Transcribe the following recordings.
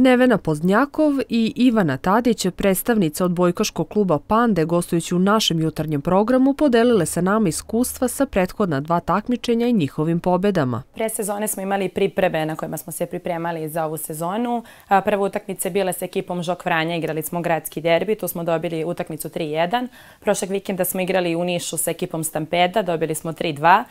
Nevena Poznjakov i Ivana Tadić, predstavnica od Bojkaškog kluba Pande, gostujući u našem jutarnjem programu, podelile se nama iskustva sa prethodna dva takmičenja i njihovim pobedama. Pre sezone smo imali pripreme na kojima smo se pripremali za ovu sezonu. Prva utakmica je bila s ekipom Žok Vranja, igrali smo gradski derbi, tu smo dobili utakmicu 3-1. Prošlog vikenda smo igrali u Nišu s ekipom Stampeda, dobili smo 3-2.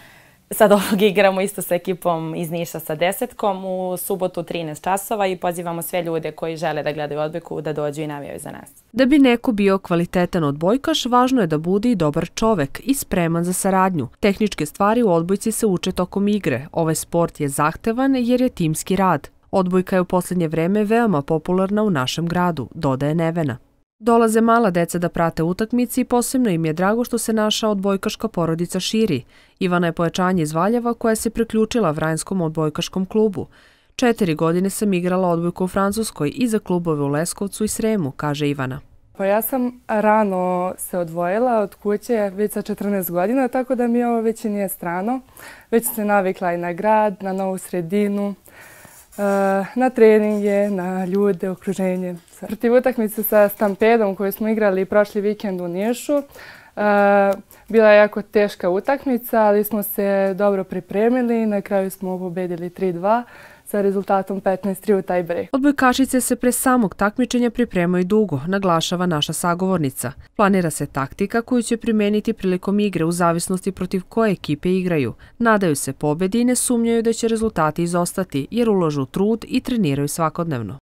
Sad ovog igramo isto sa ekipom iz Niša sa desetkom u subotu 13 časova i pozivamo sve ljude koji žele da gledaju odbojku da dođu i navijaju za nas. Da bi neko bio kvalitetan odbojkaš, važno je da bude i dobar čovek i spreman za saradnju. Tehničke stvari u odbojci se uče tokom igre. Ovaj sport je zahtevan jer je timski rad. Odbojka je u posljednje vreme veoma popularna u našem gradu, dodaje Nevena. Dolaze mala deca da prate utakmici i posebno im je drago što se naša odbojkaška porodica širi. Ivana je pojačanje iz Valjeva koja se priključila Vranjskom odbojkaškom klubu. Četiri godine sam igrala odbojku u Francuskoj i za klubove u Leskovcu i Sremu, kaže Ivana. Pa ja sam rano se odvojila od kuće, već sa 14 godina, tako da mi ovo već i nije strano. Već sam se navikla i na grad, na novu sredinu. E, na treninge, na ljude, okruženje. Protiv utakmice sa Stampedom koju smo igrali prošli vikend u Nišu, Bila je jako teška utakmica, ali smo se dobro pripremili. Na kraju smo pobedili 3-2 sa rezultatom 15-3 u taj brej. Odbojkašice se pre samog takmičenja pripremaju dugo, naglašava naša sagovornica. Planira se taktika koju će primeniti prilikom igre u zavisnosti protiv koje ekipe igraju. Nadaju se pobedi i ne sumnjaju da će rezultati izostati jer uložu trud i treniraju svakodnevno.